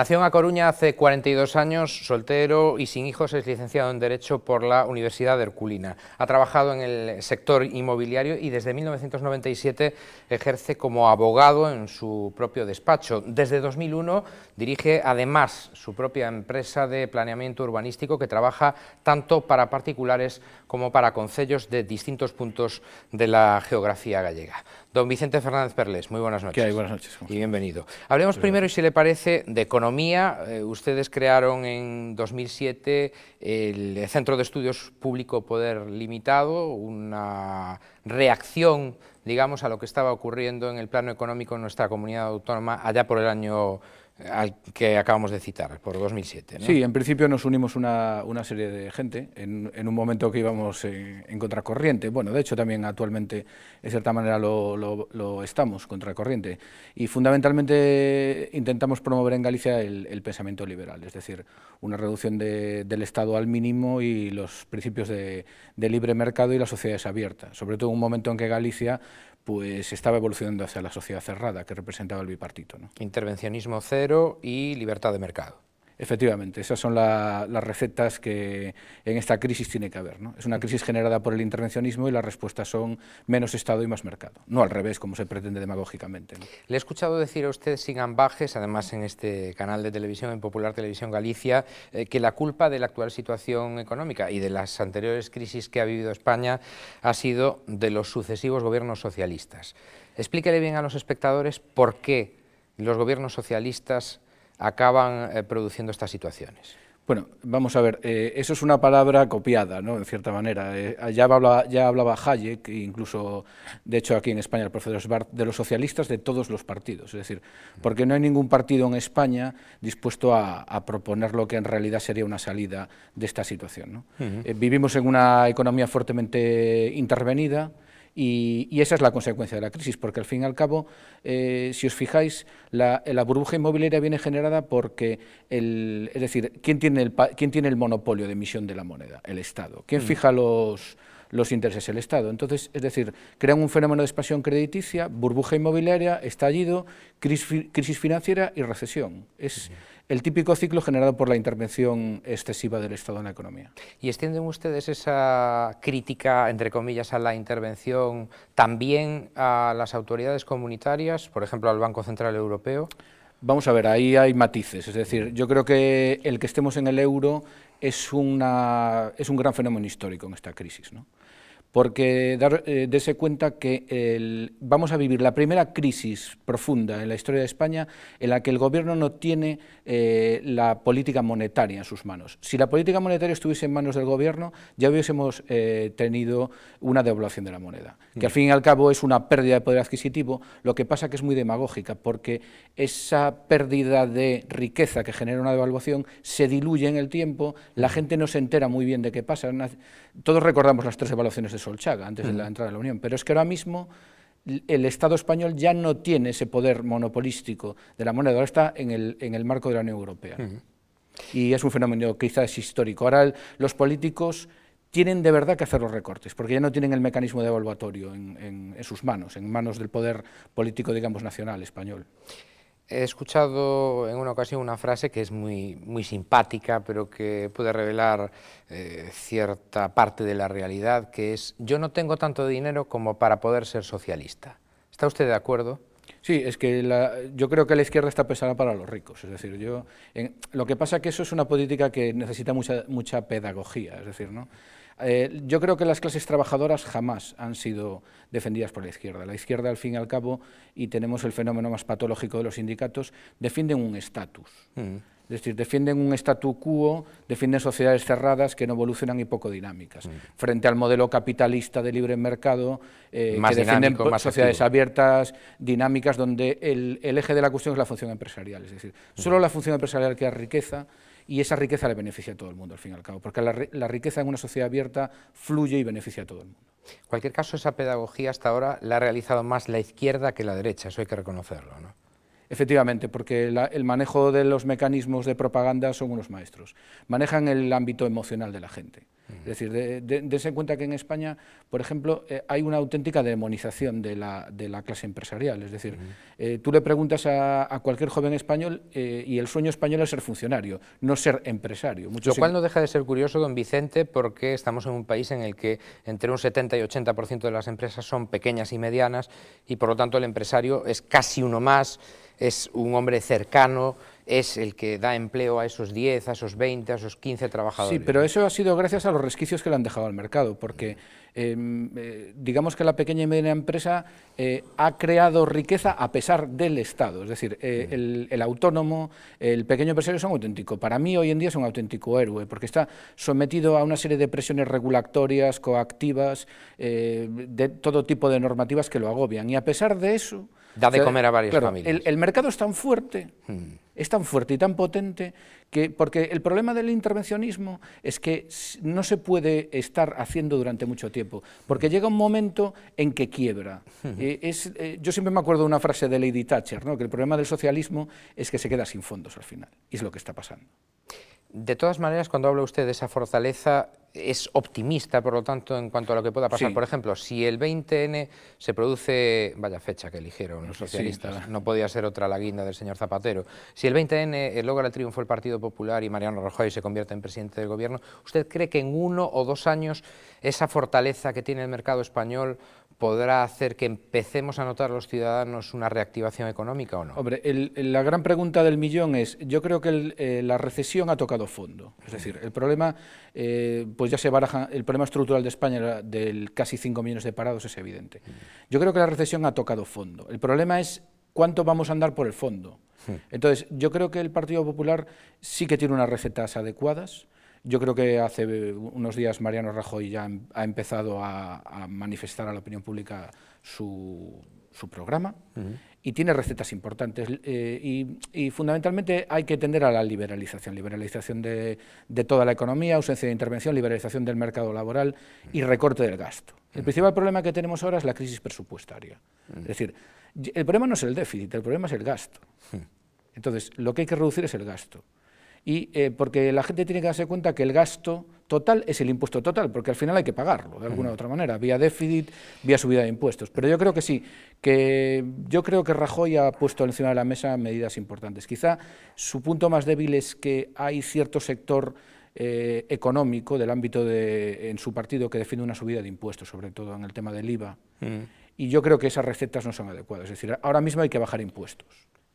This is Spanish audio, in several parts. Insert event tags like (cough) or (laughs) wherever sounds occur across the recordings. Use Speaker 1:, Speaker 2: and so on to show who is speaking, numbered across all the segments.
Speaker 1: Nació en A Coruña hace 42 años, soltero y sin hijos, es licenciado en Derecho por la Universidad de Herculina. Ha trabajado en el sector inmobiliario y desde 1997 ejerce como abogado en su propio despacho. Desde 2001 dirige además su propia empresa de planeamiento urbanístico que trabaja tanto para particulares como para concellos de distintos puntos de la geografía gallega. Don Vicente Fernández Perles, muy buenas noches. Buenas noches. Y bienvenido. Hablemos primero, si le parece, de economía. Eh, ustedes crearon en 2007 el Centro de Estudios Público Poder Limitado, una reacción, digamos, a lo que estaba ocurriendo en el plano económico en nuestra comunidad autónoma allá por el año al que acabamos de citar, por 2007. Sí, en
Speaker 2: principio nos unimos una, una serie de gente en, un momento que íbamos eh, en, contracorriente. Bueno, de hecho también actualmente, de cierta manera, lo, lo, estamos, contracorriente. Y fundamentalmente intentamos promover en Galicia el, pensamiento liberal, es decir, una reducción del Estado al mínimo y los principios de, libre mercado y las sociedades abiertas, sobre todo en un momento en que Galicia pues estaba evolucionando hacia la sociedad cerrada que representaba el bipartito. ¿no? Intervencionismo cero y libertad de mercado. Efectivamente, esas son las recetas que en esta crisis tiene que haber. Es una crisis generada por el intervencionismo y las respuestas son menos Estado y más mercado, no al revés, como se pretende demagógicamente.
Speaker 1: Le he escuchado decir a usted sin ambajes, además en este canal de televisión, en Popular Televisión Galicia, eh, que la culpa de la actual situación económica y de las anteriores crisis que ha vivido España ha sido de los sucesivos gobiernos socialistas. Explíquele bien a los espectadores por qué los gobiernos socialistas
Speaker 2: acaban eh, produciendo estas situaciones? Bueno, vamos a ver, eh, eso es una palabra copiada, ¿no? En cierta manera. Eh, ya, hablaba, ya hablaba Hayek, e incluso, de hecho, aquí en España, el profesor Svart, de los socialistas de todos los partidos. Es decir, porque no hay ningún partido en España dispuesto a, proponer lo que en realidad sería una salida de esta situación. vivimos en una economía fuertemente intervenida, y, esa es la consecuencia de la crisis, porque al fin y al cabo, eh, si os fijáis, la, burbuja inmobiliaria viene generada porque, el, es decir, ¿quién tiene el, tiene el monopolio de emisión de la moneda? El Estado. ¿Quién mm. fija los, los intereses El Estado. Entonces, es decir, crean un fenómeno de expansión crediticia, burbuja inmobiliaria, estallido, crisis, financiera y recesión. Es, el típico ciclo generado por la intervención excesiva del Estado en la economía.
Speaker 1: ¿Y extienden ustedes esa crítica, entre comillas, a la intervención también
Speaker 2: a las autoridades comunitarias, por ejemplo, al Banco Central Europeo? Vamos a ver, ahí hay matices, es decir, yo creo que el que estemos en el euro es, es un gran fenómeno histórico en esta crisis. ¿no? porque dar, eh, cuenta que vamos a vivir la primera crisis profunda en la historia de España en la que el gobierno no tiene eh, la política monetaria en sus manos. Si la política monetaria estuviese en manos del gobierno, ya hubiésemos eh, tenido una devaluación de la moneda, que al mm. fin y al cabo es una pérdida de poder adquisitivo, lo que pasa que es muy demagógica, porque esa pérdida de riqueza que genera una devaluación se diluye en el tiempo, la mm. gente no se entera muy bien de qué pasa. Todos recordamos las tres evaluaciones de Solchaga, antes de la mm. entrada de la Unión. Pero es que ahora mismo el Estado español ya no tiene ese poder monopolístico de la moneda, ahora está en el, en el marco de la Unión Europea. Mm. Y es un fenómeno quizás histórico. Ahora los políticos tienen de verdad que hacer los recortes, porque ya no tienen el mecanismo de evaluatorio en sus manos, en manos del poder político, digamos, nacional español he escuchado
Speaker 1: en una ocasión una frase que es muy, muy simpática, pero que puede revelar eh, cierta parte de la realidad, que es, yo no tengo tanto dinero como para poder ser
Speaker 2: socialista. ¿Está usted de acuerdo? Sí, es que yo creo que la izquierda está pesada para los ricos. Es decir, yo lo que pasa es que eso es una política que necesita mucha, mucha pedagogía. Es decir, ¿no? Eh, yo creo que las clases trabajadoras jamás han sido defendidas por la izquierda. La izquierda, al fin y al cabo, y tenemos el fenómeno más patológico de los sindicatos, defienden un estatus. Mm. Es decir, defienden un statu quo, defienden sociedades cerradas que no evolucionan y poco dinámicas, mm. frente al modelo capitalista de libre mercado, eh, que defienden sociedades abiertas, dinámicas, donde el, eje de la cuestión es la función empresarial. Es decir, mm. solo la función empresarial crea riqueza, y esa riqueza le beneficia a todo el mundo, al fin y al cabo, porque la, riqueza en una sociedad abierta fluye y beneficia a todo el mundo. En cualquier caso, esa pedagogía hasta ahora la ha realizado más la izquierda que la derecha, eso hay que reconocerlo, ¿no? Efectivamente, porque el manejo de los mecanismos de propaganda son unos maestros. Manejan el ámbito emocional de la gente. Es decir, de, cuenta que en España, por ejemplo, eh, hay una auténtica demonización de la, clase empresarial. Es decir, eh, tú le preguntas a, cualquier joven español eh, y el sueño español es ser funcionario, no ser empresario. Lo cual no deja de ser curioso, don Vicente,
Speaker 1: porque estamos en un país en el que entre un 70 y 80% de las empresas son pequeñas y medianas y por lo tanto el empresario es casi uno más, es un hombre cercano es el que da empleo a esos 10, a esos 20, a esos 15 trabajadores. Sí, pero
Speaker 2: eso ha sido gracias a los resquicios que le han dejado al mercado, porque em, eh, digamos que la pequeña y mediana empresa eh, ha creado riqueza a pesar del Estado, es decir, eh, el, el, autónomo, el pequeño empresario es un auténtico, para mí hoy en día es un auténtico héroe, porque está sometido a una serie de presiones regulatorias, coactivas, de todo tipo de normativas que lo agobian, y a pesar de eso
Speaker 1: Da de comer a varias familias.
Speaker 2: El, mercado es tan fuerte, hmm. es tan fuerte y tan potente, que, porque el problema del intervencionismo es que no se puede estar haciendo durante mucho tiempo, porque hmm. llega un momento en que quiebra. Hmm. Eh, eh, yo siempre me acuerdo de una frase de Lady Thatcher, ¿no? que el problema del socialismo es que se queda sin fondos al final, y es lo que está pasando. De todas maneras, cuando habla usted de esa fortaleza,
Speaker 1: es optimista, por lo tanto, en cuanto a lo que pueda pasar. Por ejemplo, si el 20N se produce, vaya fecha que eligieron los socialistas, no podía ser otra la guinda del señor Zapatero. Si el 20N eh, logra el triunfo el Partido Popular y Mariano Rajoy se convierte en presidente del gobierno, ¿usted cree que en uno o dos años esa fortaleza que tiene el mercado español podrá hacer que empecemos a notar los ciudadanos una reactivación económica o no?
Speaker 2: Hombre, la gran pregunta del millón es, yo creo que eh, la recesión ha tocado fondo. Es decir, el problema eh, pues ya se baraja, el problema estructural de España del casi 5 millones de parados es evidente. Mm. Yo creo que la recesión ha tocado fondo. El problema es cuánto vamos a andar por el fondo. Hmm. Entonces, yo creo que el Partido Popular sí que tiene unas recetas adecuadas. Yo creo que hace unos días Mariano Rajoy ya em, ha empezado a, manifestar a la opinión pública su, programa y tiene recetas importantes. Eh, y, fundamentalmente hay que tender a la liberalización, liberalización de, toda la economía, ausencia de intervención, liberalización del mercado laboral y mm. recorte del gasto. El mm. principal problema que tenemos ahora es la crisis presupuestaria. Mm. Es decir, el problema no es el déficit, el problema es el gasto. Entonces, lo que hay que reducir es el gasto y, eh, porque la gente tiene que darse cuenta que el gasto total es el impuesto total, porque al final hay que pagarlo de alguna u mm. otra manera, vía déficit, vía subida de impuestos. Pero yo creo que sí, que yo creo que Rajoy ha puesto encima de la mesa medidas importantes. Quizá su punto más débil es que hay cierto sector eh, económico del ámbito de, en su partido que defiende una subida de impuestos, sobre todo en el tema del IVA. Mm. Y yo creo que esas recetas no son adecuadas. Es decir, ahora mismo hay que bajar impuestos.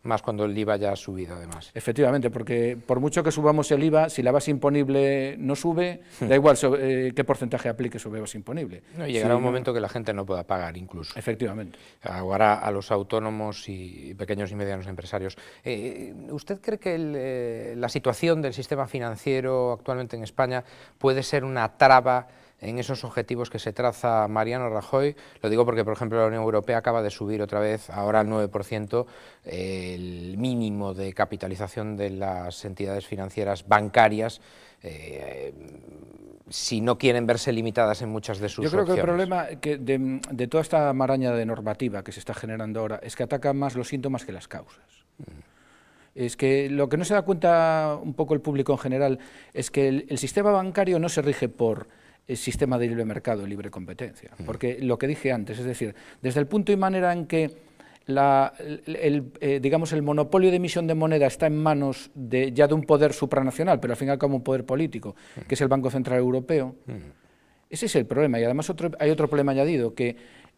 Speaker 1: Más cuando el IVA ya ha subido, además.
Speaker 2: Efectivamente, porque por mucho que subamos el IVA, si la base imponible no sube, hmm. da igual eh, qué porcentaje aplique sobre base imponible. llegará un momento
Speaker 1: que la gente no pueda pagar, incluso. Efectivamente. ahora a los autónomos y pequeños y medianos empresarios. Eh, ¿Usted cree que eh, la situación del sistema financiero actualmente en España puede ser una traba? en esos objetivos que se traza Mariano Rajoy. Lo digo porque, por ejemplo, la Unión Europea acaba de subir otra vez, ahora al 9%, el mínimo de capitalización de las entidades financieras bancarias. Eh, si no quieren verse limitadas en muchas de sus Yo creo que el
Speaker 2: problema de, toda esta maraña de normativa que se está generando ahora es que ataca más los síntomas que las causas. Mm. Es que lo que no se da cuenta un poco el público en general es que el sistema bancario no se rige por el eh, sistema de libre mercado y libre competencia. Mm. Porque lo que dije antes, es decir, desde el punto y manera en que la, el, eh, digamos, el monopolio de emisión de moneda está en manos de, ya de un poder supranacional, pero al final como un poder político, mm. que es el Banco Central Europeo, mm. ese es el problema. Y además otro, hay otro problema añadido, que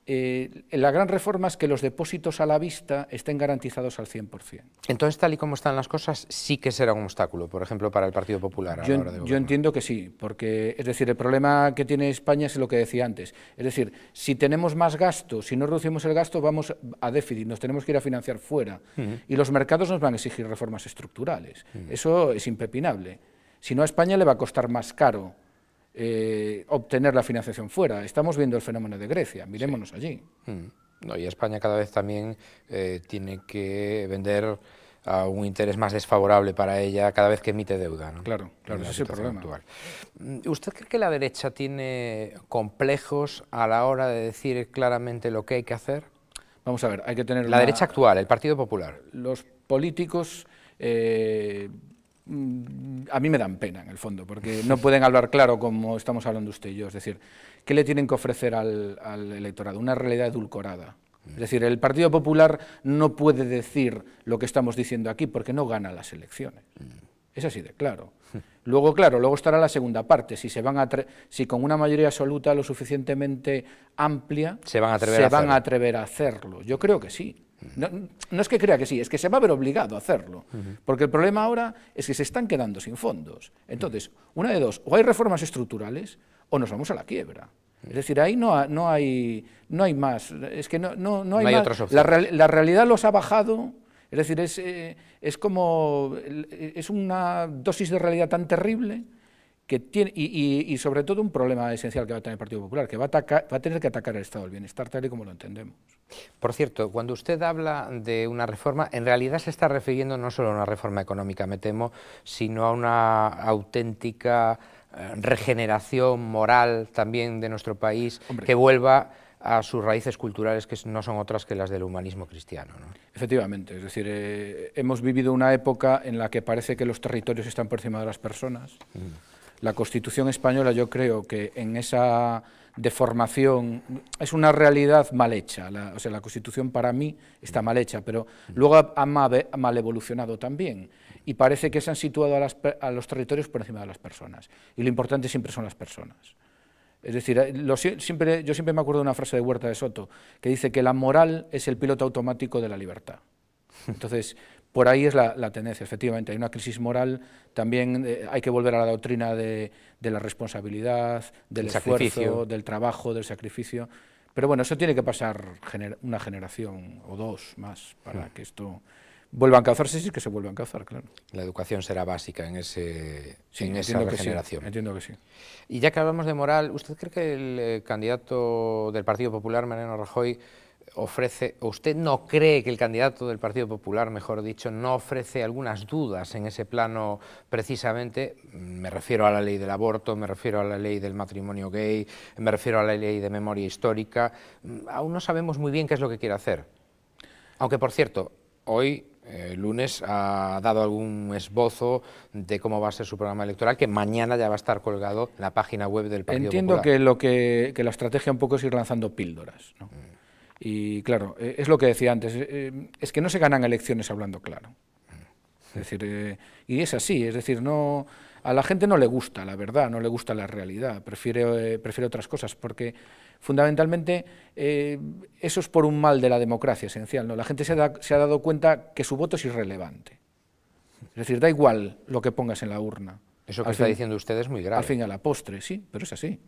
Speaker 2: eh, la gran reforma es que los depósitos a la vista estén garantizados al 100%. Entonces, tal y como están las
Speaker 1: cosas, sí que será un obstáculo, por ejemplo, para el Partido Popular. yo, de
Speaker 2: yo entiendo que sí, porque es decir, el problema que tiene España es lo que decía antes. Es decir, si tenemos más gasto, si no reducimos el gasto, vamos a déficit, nos tenemos que ir a financiar fuera. Y los mercados nos van a exigir reformas estructurales. Eso es impepinable. Si no, a España le va a costar más caro eh, obtener la financiación fuera. Estamos viendo el fenómeno de Grecia, mirémonos allí.
Speaker 1: Mm. No, y España cada vez también eh, tiene que vender a un interés más desfavorable para ella cada vez que emite deuda. Claro, claro, ese es el problema. Mm, ¿Usted cree que la derecha tiene complejos a la hora de decir claramente lo que hay que hacer?
Speaker 2: Vamos a ver, hay que tener... La derecha actual, el Partido Popular. Los políticos... Eh, Mm, a mí me dan pena en el fondo, porque no pueden hablar claro como estamos hablando usted y yo. Es decir, ¿qué le tienen que ofrecer al, electorado? Una realidad edulcorada. Es decir, el Partido Popular no puede decir lo que estamos diciendo aquí porque no gana las elecciones. Es así de claro. Luego, claro, luego estará la segunda parte. Si se van a si con una mayoría absoluta lo suficientemente amplia, se van a van a atrever a hacerlo. Yo creo que sí. No, es que crea que sí, es que se va a ver obligado a hacerlo. Porque el problema ahora es que se están quedando sin fondos. Entonces, una de dos, o hay reformas estructurales o nos vamos a la quiebra. Es decir, ahí no, no, hay, no hay más. Es que no, hay, más. La, realidad los ha bajado. Es decir, es, eh, es como. es una dosis de realidad tan terrible que tiene, y, sobre todo un problema esencial que va a tener el Partido Popular, que va a, va a tener que atacar el Estado del Bienestar tal y como lo entendemos.
Speaker 1: Por cierto, cuando usted habla de una reforma, en realidad se está refiriendo no solo a una reforma económica, me temo, sino a una auténtica eh, regeneración moral también de nuestro país, que vuelva a sus raíces culturales que no
Speaker 2: son otras que las del humanismo cristiano. Efectivamente, es decir, eh, hemos vivido una época en la que parece que los territorios están por encima de las personas. Mm la Constitución española yo creo que en esa deformación es una realidad mal hecha, la, o sea, la Constitución para mí está mal hecha, pero luego ha, mal evolucionado también y parece que se han situado a, los territorios por encima de las personas y lo importante siempre son las personas. Es decir, eh, siempre, yo siempre me acuerdo de una frase de Huerta de Soto que dice que la moral es el piloto automático de la libertad. Entonces, por ahí es la, tendencia, efectivamente. Hay una crisis moral, también eh, hay que volver a la doctrina de, la responsabilidad, del esfuerzo, del trabajo, del sacrificio. Pero bueno, eso tiene que pasar una generación o dos más para hmm. que esto vuelva a encauzarse, sí que se vuelva a encauzar, claro.
Speaker 1: La educación será básica en, ese, esa generación. entiendo que sí. Y ya que hablamos de moral, ¿usted cree que el eh, candidato del Partido Popular, Mariano Rajoy, ofrece, usted no cree que el candidato del Partido Popular, mejor dicho, no ofrece algunas dudas en ese plano precisamente, mm, me refiero a la ley del aborto, me refiero a la ley del matrimonio gay, me refiero a la ley de memoria histórica, mm, aún no sabemos muy bien qué es lo que quiere hacer. Aunque, por cierto, hoy eh, lunes ha dado algún esbozo de cómo va a ser su programa electoral, que mañana ya va a estar colgado en la página web
Speaker 2: del Partido Entiendo Popular. Entiendo que, lo que, la estrategia un poco es ir lanzando píldoras. ¿no? Mm. Y claro, eh, es lo que decía antes, eh, eh, es que no se ganan elecciones hablando claro. Es decir, y es así, es decir, no, a la gente no le gusta la verdad, no le gusta la realidad, prefiere, prefiere otras cosas, porque fundamentalmente eso es por un mal de la democracia esencial. ¿no? La gente se, se ha dado cuenta que su voto es irrelevante. Es decir, da igual lo que pongas en la urna. Eso que está diciendo usted es muy grave. Al fin a la postre, sí, pero es así.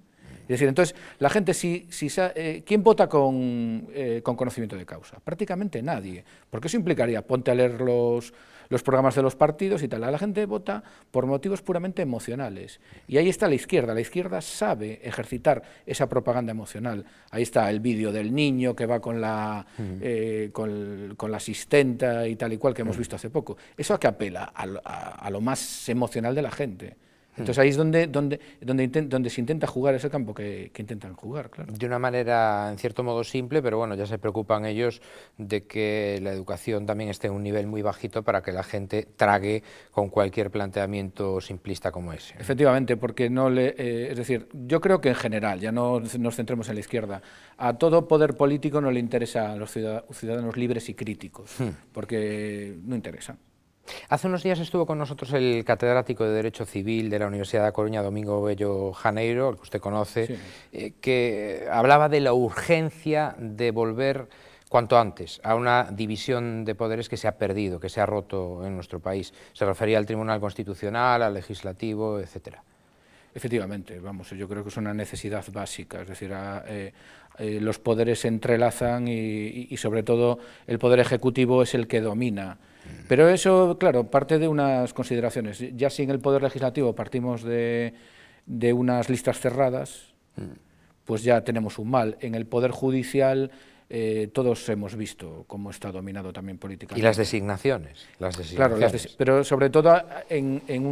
Speaker 2: Es decir, entonces, la gente, si, si eh, ¿quién vota eh, con, conocimiento de causa? Prácticamente nadie, porque eso implicaría, ponte a leer los, los, programas de los partidos y tal, la gente vota por motivos puramente emocionales. Y ahí está la izquierda, la izquierda sabe ejercitar esa propaganda emocional. Ahí está el vídeo del niño que va con la, eh, con, la asistenta y tal y cual que hemos visto hace poco. Eso a que apela a lo más emocional de la gente. Entonces ahí es donde, donde, donde, donde se intenta jugar ese campo que, intentan jugar,
Speaker 1: claro. De una manera, en cierto modo, simple, pero bueno, ya se preocupan ellos de que la educación también esté en un nivel muy bajito para que la gente trague con cualquier planteamiento simplista como ese.
Speaker 2: Efectivamente, porque no le... Eh, es decir, yo creo que en general, ya no nos centremos en la izquierda, a todo poder político no le interesa a los ciudadanos libres y críticos, hmm. porque no interesa. Hace unos días
Speaker 1: estuvo con nosotros el catedrático de Derecho Civil de la Universidad de Coruña, Domingo Bello Janeiro, que usted conoce, eh, que hablaba de la urgencia de volver cuanto antes a una división de poderes que se ha perdido, que se ha roto en nuestro país. Se
Speaker 2: refería al Tribunal Constitucional, al Legislativo, etcétera. Efectivamente, vamos, yo creo que es una necesidad básica, es decir, ah, eh, eh, los poderes se entrelazan y sobre todo el poder ejecutivo es el que domina pero eso, claro, parte de unas consideraciones. Ya si en el Poder Legislativo partimos de, de unas listas cerradas, mm. pues ya tenemos un mal. En el Poder Judicial eh, todos hemos visto cómo está dominado también políticamente. Y las designaciones. Las pero sobre todo eh, en,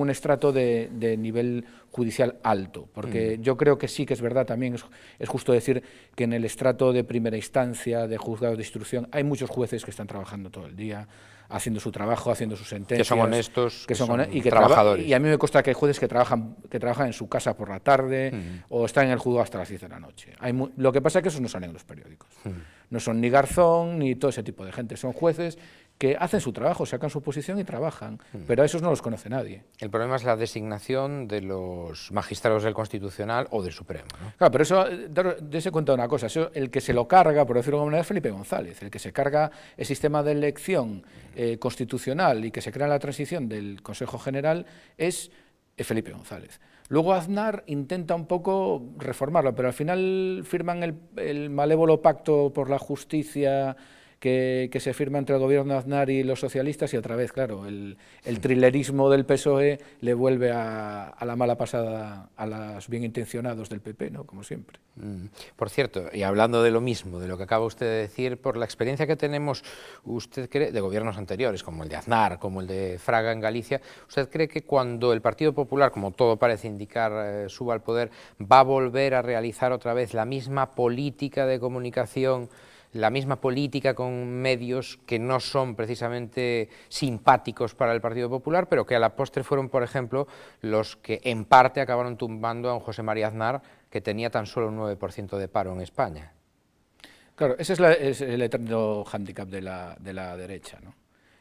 Speaker 2: un estrato de, nivel judicial alto, porque mm. yo creo que sí que es verdad también, es, justo decir que en el estrato de primera instancia, de juzgado de instrucción, hay muchos jueces que están trabajando todo el día, haciendo su trabajo, haciendo sus sentencias. Que son honestos, que son, y trabajadores. Y a mí me cuesta que hay jueces que trabajan, que trabajan en su casa por la tarde mm. o están en el juzgado hasta las 10 de la noche. Hay lo que pasa es que esos no salen en los periódicos. Mm. No son ni Garzón ni todo ese tipo de gente, son jueces que hacen su trabajo, sacan su posición y trabajan, mm. pero a esos no los conoce nadie.
Speaker 1: El problema es la designación de los magistrados del Constitucional
Speaker 2: o del Supremo. Claro, pero eso, eh, dése cuenta de una cosa, el que se lo carga, por decirlo de alguna manera, es Felipe González, el que se carga el sistema de elección eh, constitucional y que se crea la transición del Consejo General es Felipe González. Luego Aznar intenta un poco reformarlo, pero al final firman el malévolo pacto por la justicia que, se firma entre el gobierno de Aznar y los socialistas y otra vez, claro, el, trillerismo del PSOE le vuelve a, la mala pasada a los bien intencionados del PP, ¿no? como siempre.
Speaker 1: Mm. Por cierto, y hablando de lo mismo, de lo que acaba usted de decir, por la experiencia que tenemos, usted cree, de gobiernos anteriores, como el de Aznar, como el de Fraga en Galicia, ¿usted cree que cuando el Partido Popular, como todo parece indicar, eh, suba al poder, va a volver a realizar otra vez la misma política de comunicación? la misma política con medios que no son precisamente simpáticos para el Partido Popular, pero que a la postre fueron, por ejemplo, los que en parte acabaron tumbando a un José María Aznar, que tenía tan solo un 9% de paro en España. Claro, ese es,
Speaker 2: el eterno hándicap de la, de la derecha. ¿no?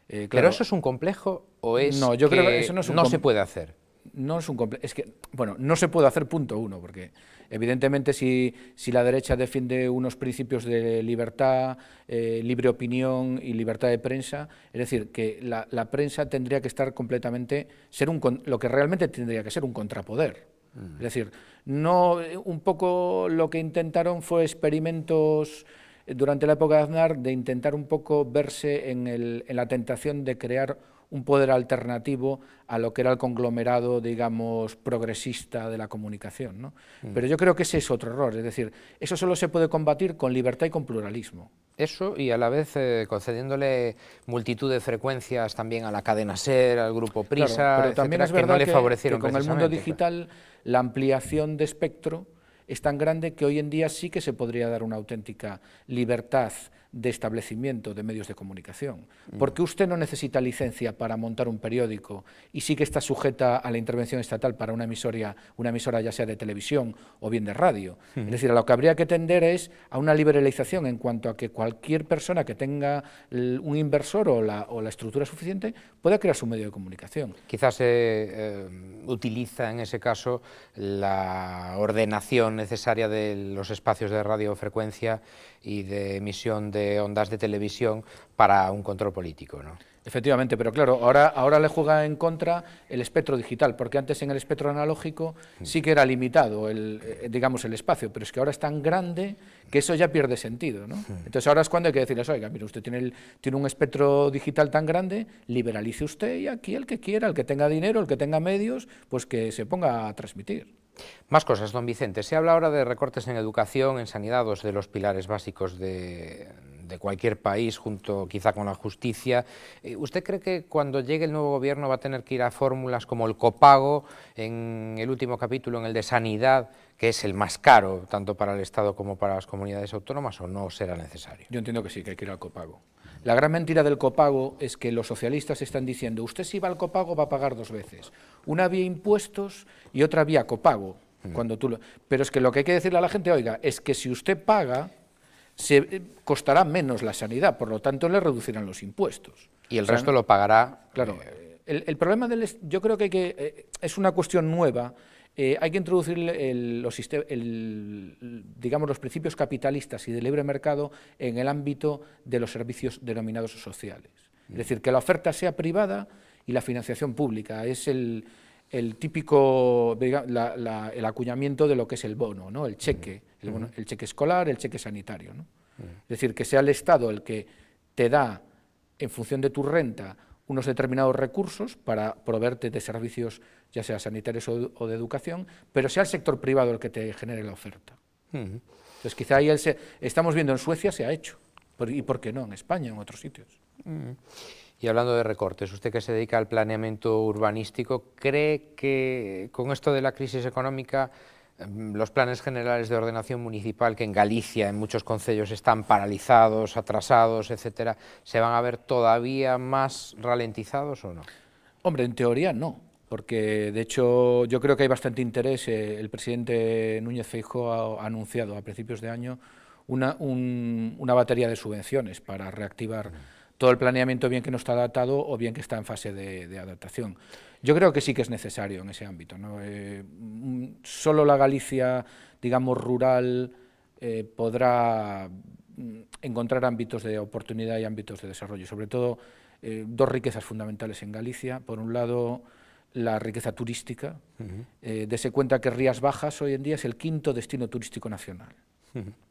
Speaker 2: Eh, claro, ¿Pero eso es un complejo o es no, yo creo que eso no se puede hacer? no es un Es que, bueno, no se puede hacer punto uno, porque evidentemente si, si la derecha defiende unos principios de libertad, eh, libre opinión y libertad de prensa, es decir, que la, prensa tendría que estar completamente, ser un, lo que realmente tendría que ser un contrapoder. Mm. Es decir, no, un poco lo que intentaron fue experimentos durante la época de Aznar de intentar un poco verse en, el, en la tentación de crear un poder alternativo a lo que era el conglomerado, digamos, progresista de la comunicación. ¿no? Mm. Pero yo creo que ese es otro error, es decir, eso solo se puede combatir con libertad y con pluralismo.
Speaker 1: Eso y a la vez eh, concediéndole multitud de frecuencias también a la cadena SER, al grupo Prisa, pero también es verdad que le favorecieron con el mundo
Speaker 2: digital la ampliación de espectro es tan grande que hoy en día sí que se podría dar una auténtica libertad de establecimiento de medios de comunicación. Mm. Porque usted no necesita licencia para montar un periódico y sí que está sujeta a la intervención estatal para una emisora, una emisora ya sea de televisión o bien de radio. Es mm. decir, a lo que habría que tender es a una liberalización en cuanto a que cualquier persona que tenga un inversor o la, estructura suficiente pueda crear su medio de comunicación.
Speaker 1: Quizás se eh, eh, utiliza en ese caso la ordenación necesaria de los espacios de radiofrecuencia y de emisión
Speaker 2: de ondas de televisión para un control político. Efectivamente, pero claro, ahora, ahora le juega en contra el espectro digital, porque antes en el espectro analógico mm. sí que era limitado el, eh, digamos, el espacio, pero es que ahora es tan grande que eso ya pierde sentido. Mm. Entonces ahora es cuando hay que decirles, oiga, mire, usted tiene, el, tiene un espectro digital tan grande, liberalice usted y aquí el que quiera, el que tenga dinero, el que tenga medios, pues que se ponga a transmitir. Más cosas,
Speaker 1: don Vicente. Se habla ahora de recortes en educación, en sanidad, dos de los pilares básicos de, cualquier país, junto quizá con la justicia. Eh, ¿Usted cree que cuando llegue el nuevo gobierno va a tener que ir a fórmulas como el copago, en el último capítulo, en el de sanidad, que es el más caro, tanto para el Estado como para las comunidades autónomas, o no será necesario? Yo entiendo
Speaker 2: que sí, que hay que ir al copago. La gran mentira del copago es que los socialistas están diciendo, usted si va al copago va a pagar dos veces. Una vía impuestos y otra vía copago. Mm. Cuando tú lo... Pero es que lo que hay que decirle a la gente, oiga, es que si usted paga, se eh, costará menos la sanidad, por lo tanto le reducirán los impuestos. Y el resto lo pagará. Claro. Eh, el, problema del, yo creo que, eh, es una cuestión nueva. hay que introducir los, digamos, los principios capitalistas y de libre mercado en el ámbito de los servicios denominados sociales. Es mm. decir, que la oferta sea privada y la financiación pública. Es el, típico, el acuñamiento de lo que es el bono, ¿no? el cheque, el, mm. cheque escolar, el cheque sanitario. Mm. Es decir, que sea el Estado el que te da, en función de tu renta, unos determinados recursos para proveerte de servicios, ya sea sanitarios o, de educación, pero sea el sector privado el que te genere la oferta. Mm-hmm. Entonces, quizá ahí el estamos viendo en Suecia se ha hecho, y por qué no en España, en otros sitios. Mm-hmm.
Speaker 1: Y hablando de recortes, usted que se dedica al planeamiento urbanístico, ¿cree que con esto de la crisis económica em, los planes generales de ordenación municipal que en Galicia, en muchos concellos, están paralizados, atrasados, etcétera, se van a ver todavía más ralentizados o no?
Speaker 2: Hombre, en teoría no, porque de hecho yo creo que hay bastante interés. Eh, el presidente Núñez Feijóo ha anunciado a principios de año una, batería de subvenciones para reactivar todo el planeamiento bien que no está adaptado o bien que está en fase de, adaptación. Yo creo que sí que es necesario en ese ámbito. Eh, mm, solo la Galicia, digamos, rural eh, podrá mm, encontrar ámbitos de oportunidad y ámbitos de desarrollo. Sobre todo, eh, dos riquezas fundamentales en Galicia. Por un lado, la riqueza turística. dese cuenta que Rías Bajas hoy en día es el quinto destino turístico nacional.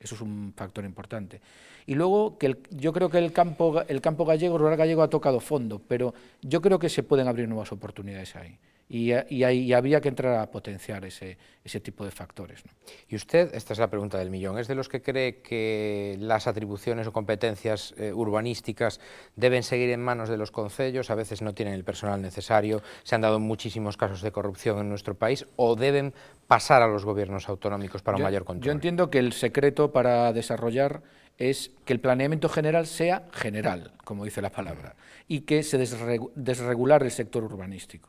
Speaker 2: Eso es un factor importante. Y luego, que yo creo que el campo, el campo gallego, rural gallego ha tocado fondo, pero yo creo que se pueden abrir nuevas oportunidades ahí y, había que entrar a potenciar ese, tipo de factores.
Speaker 1: Y usted, esta es la pregunta del millón, ¿es de los que cree que las atribuciones o competencias eh, urbanísticas deben seguir en manos de los concellos? A veces no tienen el personal necesario, se han dado muchísimos casos de corrupción en nuestro país, o deben pasar a los gobiernos autonómicos para un mayor control.
Speaker 2: Yo entiendo que el secreto para desarrollar es que el planeamiento general sea general, como dice la palabra, y que se desregular el sector urbanístico.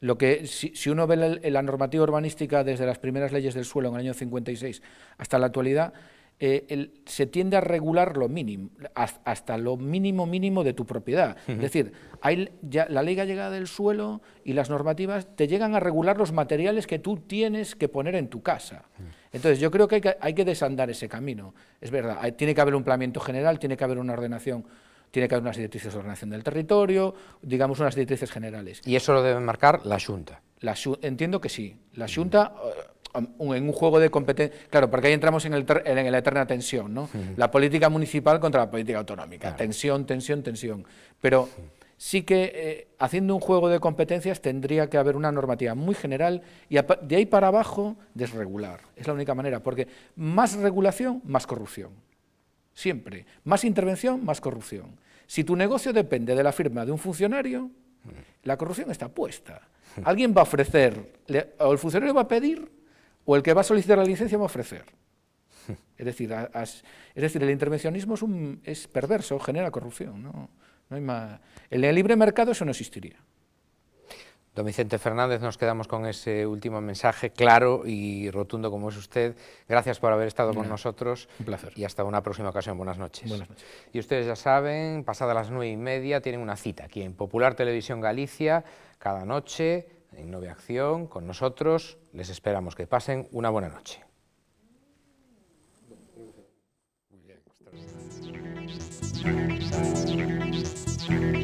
Speaker 2: Lo que, si, uno ve la, normativa urbanística desde las primeras leyes del suelo en el año 56 hasta la actualidad, eh, se tiende a regular lo mínimo, hasta lo mínimo mínimo de tu propiedad. Es decir, hay, ya, la ley ha llegado del suelo y las normativas te llegan a regular los materiales que tú tienes que poner en tu casa. Mm. Entonces, yo creo que hay, que desandar ese camino. Es verdad, tiene que haber un planeamiento general, tiene que haber una ordenación tiene que haber unas directrices de ordenación del territorio, digamos unas directrices generales. ¿Y eso lo debe marcar la Junta? La, entiendo que sí. La Junta, eh, en un juego de competencias, claro, porque ahí entramos en, el, la eterna tensión, ¿no? La política municipal contra la política autonómica, tensión, tensión, tensión. Pero sí que eh, haciendo un juego de competencias tendría que haber una normativa muy general y de ahí para abajo desregular. Es la única manera, porque más regulación, más corrupción. Siempre. Más intervención, más corrupción. Si tu negocio depende de la firma de un funcionario, mm. la corrupción está puesta. Alguien va a ofrecer, o el funcionario va a pedir, o el que va a solicitar la licencia va a ofrecer. (laughs) Es decir, es decir el intervencionismo es, perverso, genera corrupción. ¿no? No hay más. En el libre mercado eso no existiría.
Speaker 1: Don Vicente Fernández, nos quedamos con ese último mensaje claro y rotundo como es usted. Gracias por haber estado con nosotros. Un placer. Y hasta una próxima ocasión. Buenas noches. Buenas noches. Y ustedes ya saben, pasadas las nueve y media tienen una cita aquí en Popular Televisión Galicia, cada noche, en Novia Acción, con nosotros. Les esperamos que pasen una buena noche. Muy